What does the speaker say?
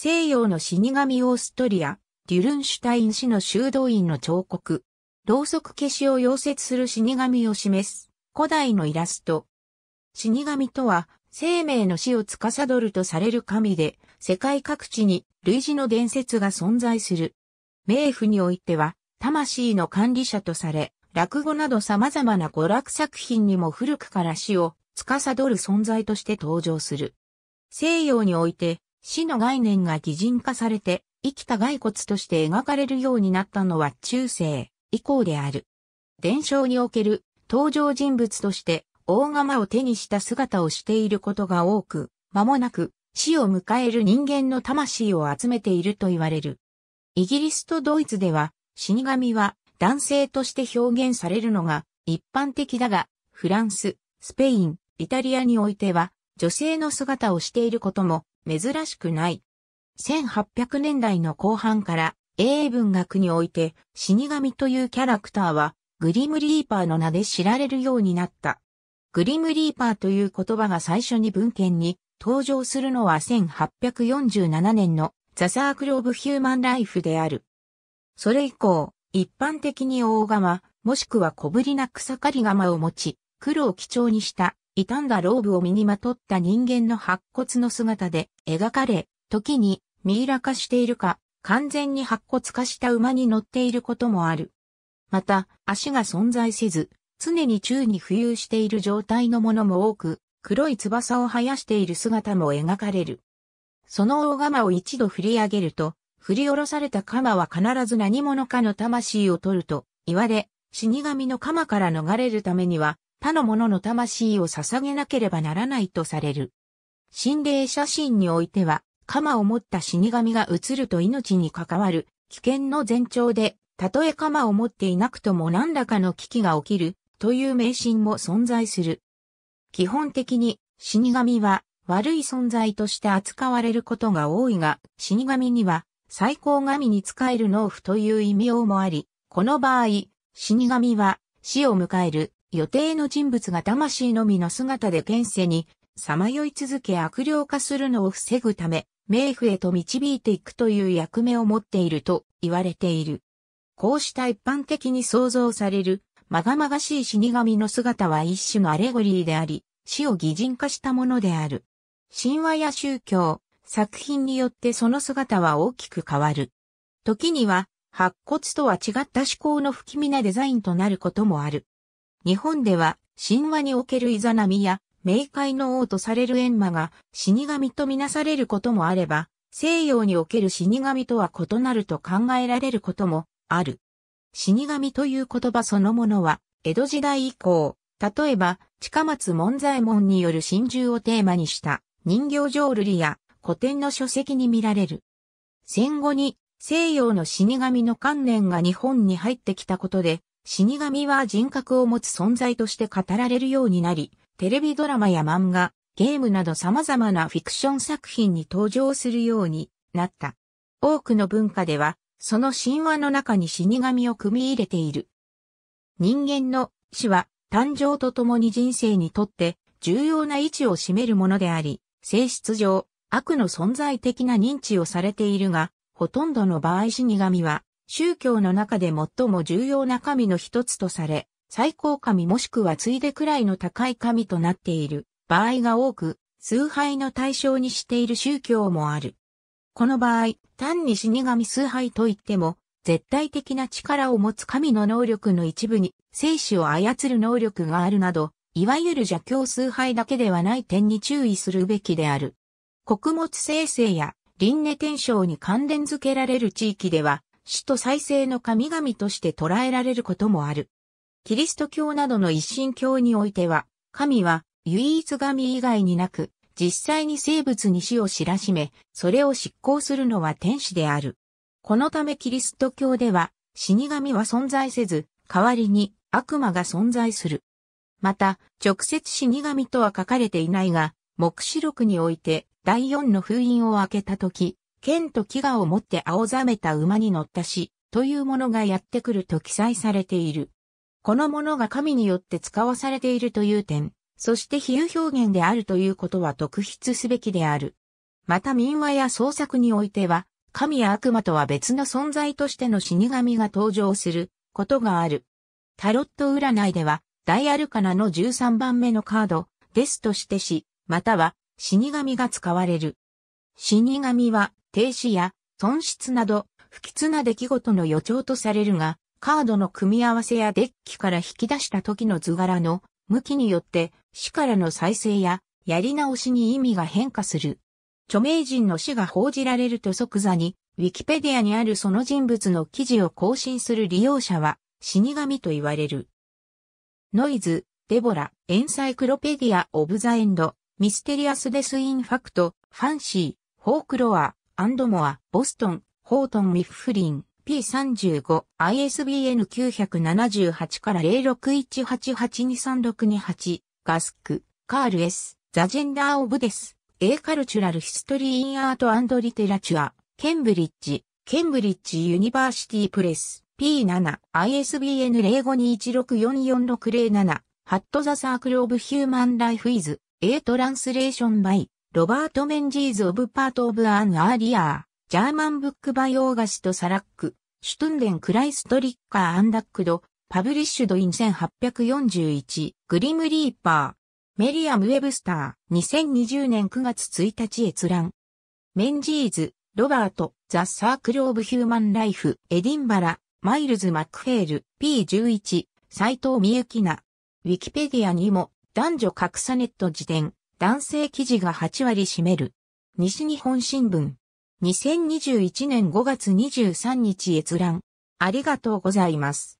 西洋の死神オーストリア、デュルンシュタイン氏の修道院の彫刻。ろうそく消しを溶接する死神を示す古代のイラスト。死神とは生命の死を司るとされる神で世界各地に類似の伝説が存在する。冥府においては魂の管理者とされ、落語など様々な娯楽作品にも古くから死を司る存在として登場する。西洋において死の概念が擬人化されて、生きた骸骨として描かれるようになったのは中世以降である。伝承における登場人物として大釜を手にした姿をしていることが多く、間もなく死を迎える人間の魂を集めていると言われる。イギリスとドイツでは死神は男性として表現されるのが一般的だが、フランス、スペイン、イタリアにおいては女性の姿をしていることも珍しくない。1800年代の後半から英文学において死神というキャラクターはグリムリーパーの名で知られるようになった。グリムリーパーという言葉が最初に文献に登場するのは1847年のザ・サークル・オブ・ヒューマン・ライフである。それ以降、一般的に大釜、もしくは小ぶりな草刈り釜を持ち、黒を基調にした傷んだローブを身にまとった人間の白骨の姿で描かれ、時にミイラ化しているか、完全に白骨化した馬に乗っていることもある。また、足が存在せず、常に宙に浮遊している状態のものも多く、黒い翼を生やしている姿も描かれる。その大釜を一度振り上げると、振り下ろされた鎌は必ず何者かの魂を取ると言われ、死神の鎌から逃れるためには、他の者の魂を捧げなければならないとされる。心霊写真においては、鎌を持った死神が映ると命に関わる危険の前兆で、たとえ鎌を持っていなくとも何らかの危機が起きるという迷信も存在する。基本的に死神は悪い存在として扱われることが多いが、死神には最高神に仕える農夫という異名もあり、この場合、死神は死を迎える予定の人物が魂のみの姿で現世に、さまよい続け悪霊化するのを防ぐため、冥府へと導いていくという役目を持っていると言われている。こうした一般的に想像される、まがまがしい死神の姿は一種のアレゴリーであり、死を擬人化したものである。神話や宗教、作品によってその姿は大きく変わる。時には、白骨とは違った思考の不気味なデザインとなることもある。日本では神話におけるイザナミや冥界の王とされる閻魔が死神とみなされることもあれば、西洋における死神とは異なると考えられることもある。死神という言葉そのものは、江戸時代以降、例えば、近松門左衛門による真珠をテーマにした人形浄瑠璃や古典の書籍に見られる。戦後に西洋の死神の観念が日本に入ってきたことで、死神は人格を持つ存在として語られるようになり、テレビドラマや漫画、ゲームなど様々なフィクション作品に登場するようになった。多くの文化では、その神話の中に死神を組み入れている。人間の死は誕生とともに人生にとって重要な位置を占めるものであり、性質上、悪の存在的な認知をされているが、ほとんどの場合死神は宗教の中で最も重要な神の一つとされ、最高神もしくはついでくらいの高い神となっている場合が多く、崇拝の対象にしている宗教もある。この場合、単に死神崇拝といっても、絶対的な力を持つ神の能力の一部に生死を操る能力があるなど、いわゆる邪教崇拝だけではない点に注意するべきである。穀物生成や輪廻転生に関連づけられる地域では、死と再生の神々として捉えられることもある。キリスト教などの一神教においては、神は唯一神以外になく、実際に生物に死を知らしめ、それを執行するのは天使である。このためキリスト教では、死神は存在せず、代わりに悪魔が存在する。また、直接死神とは書かれていないが、目視録において第四の封印を開けた時、剣と飢餓を持って青ざめた馬に乗ったし、というものがやってくると記載されている。このものが神によって使わされているという点、そして比喩表現であるということは特筆すべきである。また民話や創作においては、神や悪魔とは別の存在としての死神が登場することがある。タロット占いでは、大アルカナの13番目のカード、ですとして死、または死神が使われる。死神は停止や損失など不吉な出来事の予兆とされるが、カードの組み合わせやデッキから引き出した時の図柄の向きによって死からの再生ややり直しに意味が変化する。著名人の死が報じられると即座に、ウィキペディアにあるその人物の記事を更新する利用者は死神と言われる。ノイズ、デボラ、エンサイクロペディア・オブ・ザ・エンド、ミステリアス・デス・イン・ファクト、ファンシー、フォークロア、アンドモア、ボストン、ホートン・ミフフリン、P35、ISBN 978から0618823628、ガスク、カール S、ザ・ジェンダー・オブ・デス、A カルチュラル・ヒストリー・イン・アート・アンド・リテラチュア、ケンブリッジ、ケンブリッジ・ユニバーシティ・プレス、P7、ISBN 0521644607、ハット・ザ・サークル・オブ・ヒューマン・ライフ・イズ、A トランスレーション・バイ、ロバート・メンジーズ・オブ・パート・オブ・アン・アーリアー、ジャーマン・ブック・バイ・オーガスト・サラック、シュトゥンデン・クライスト・リッカー・アンダックド、パブリッシュド・イン1841、グリム・リーパー、メリアム・ウェブスター、2020年9月1日閲覧。メンジーズ、ロバート、ザ・サークル・オブ・ヒューマン・ライフ、エディンバラ、マイルズ・マックフェール、P11、斎藤美幸な、ウィキペディアにも、男女格差ネット辞典、男性記事が8割占める。西日本新聞。2021年5月23日閲覧。ありがとうございます。